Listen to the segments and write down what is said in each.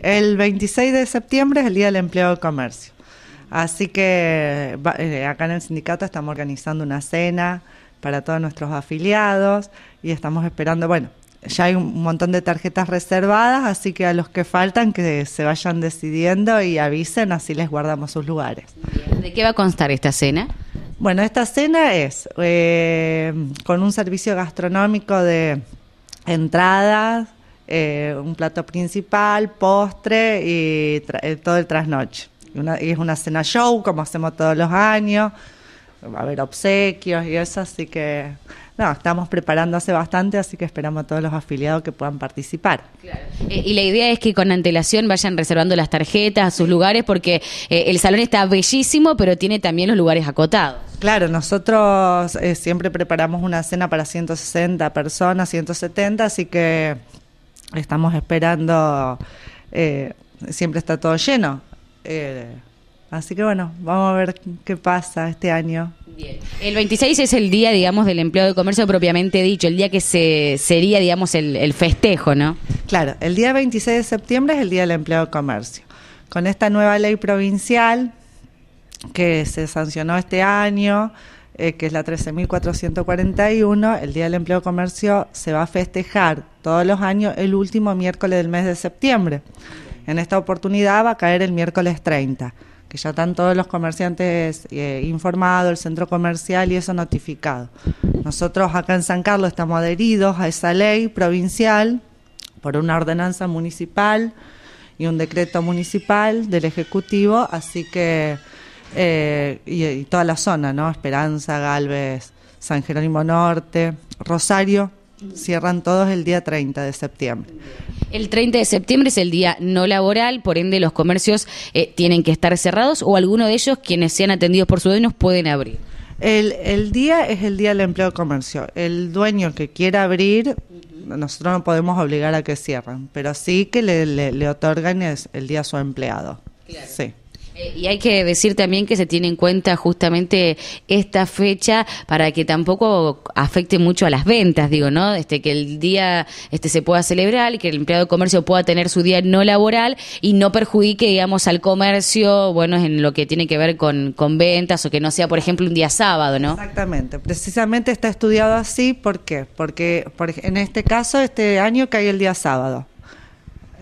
El 26 de septiembre es el Día del Empleo de Comercio. Así que eh, acá en el sindicato estamos organizando una cena para todos nuestros afiliados y estamos esperando, bueno, ya hay un montón de tarjetas reservadas, así que a los que faltan que se vayan decidiendo y avisen, así les guardamos sus lugares. ¿De qué va a constar esta cena? Bueno, esta cena es eh, con un servicio gastronómico de entradas, eh, un plato principal, postre y eh, todo el trasnoche. y es una cena show, como hacemos todos los años. Va a haber obsequios y eso, así que no, estamos preparando hace bastante, así que esperamos a todos los afiliados que puedan participar. Claro. Eh, y la idea es que con antelación vayan reservando las tarjetas, a sus lugares, porque el salón está bellísimo, pero tiene también los lugares acotados. Claro, nosotros siempre preparamos una cena para 160 personas, 170, así que estamos esperando, eh, siempre está todo lleno. Eh, así que bueno, vamos a ver qué pasa este año. El 26 es el día, digamos, del empleo de comercio propiamente dicho, el día que se sería, digamos, el, festejo, ¿no? Claro, el día 26 de septiembre es el día del empleo de comercio. Con esta nueva ley provincial que se sancionó este año, eh, que es la 13.441, el Día del Empleo Comercio se va a festejar todos los años el último miércoles del mes de septiembre. En esta oportunidad va a caer el miércoles 30, que ya están todos los comerciantes eh, informados, el centro comercial y eso notificado. Nosotros acá en San Carlos estamos adheridos a esa ley provincial por una ordenanza municipal y un decreto municipal del Ejecutivo, así que eh, y, toda la zona, ¿no? Esperanza, Galvez, San Jerónimo Norte, Rosario, cierran todos el día 30 de septiembre. El 30 de septiembre es el día no laboral, por ende los comercios eh, tienen que estar cerrados o alguno de ellos, quienes sean atendidos por sus dueños, pueden abrir. El, el día es el día del empleo de comercio. El dueño que quiera abrir, nosotros no podemos obligar a que cierren, pero sí que le, le, otorgan el, día a su empleado. Claro. Sí. Eh, y hay que decir también que se tiene en cuenta justamente esta fecha para que tampoco afecte mucho a las ventas, digo, ¿no? Este que el día este se pueda celebrar y que el empleado de comercio pueda tener su día no laboral y no perjudique, digamos, al comercio, bueno, en lo que tiene que ver con, ventas o que no sea, por ejemplo, un día sábado, ¿no? Exactamente. Precisamente está estudiado así, ¿por qué? Porque, porque en este caso este año cae el día sábado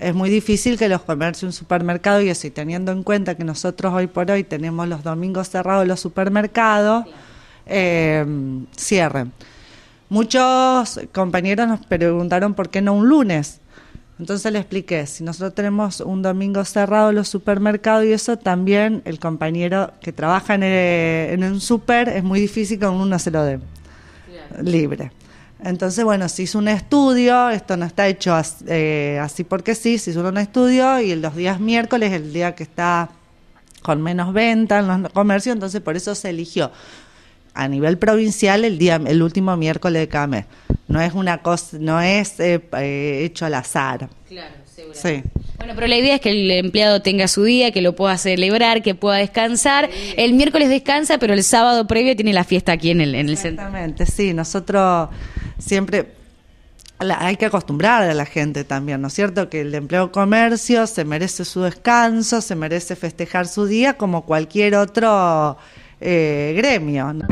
es muy difícil que los comercios un supermercado y eso, y teniendo en cuenta que nosotros hoy por hoy tenemos los domingos cerrados los supermercados, eh, cierren. Muchos compañeros nos preguntaron por qué no un lunes. Entonces le expliqué, si nosotros tenemos un domingo cerrado los supermercados y eso, también el compañero que trabaja en, en un super es muy difícil que uno se lo dé libre. Entonces, bueno, se hizo un estudio, esto no está hecho eh, así, porque sí, se hizo un estudio y los días miércoles, el día que está con menos venta en los comercios, entonces por eso se eligió a nivel provincial el día el último miércoles de cada mes. No es una cosa, no es eh, eh, hecho al azar. Claro, seguro. Bueno, pero la idea es que el empleado tenga su día, que lo pueda celebrar, que pueda descansar. El miércoles descansa, pero el sábado previo tiene la fiesta aquí en en el centro. Exactamente, sí. Nosotros siempre hay que acostumbrar a la gente también, ¿no es cierto? Que el empleo comercio se merece su descanso, se merece festejar su día como cualquier otro eh, gremio.